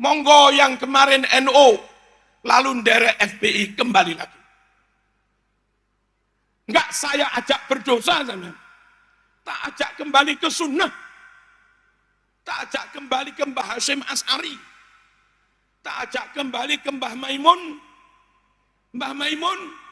Monggo yang kemarin NO, lalu ndere FPI kembali lagi. Enggak saya ajak berdosa, sana. tak ajak kembali ke sunnah. Tak ajak kembali ke Mbah Hashim As'ari. Tak ajak kembali ke Mbah Maimun. Mbah Maimun,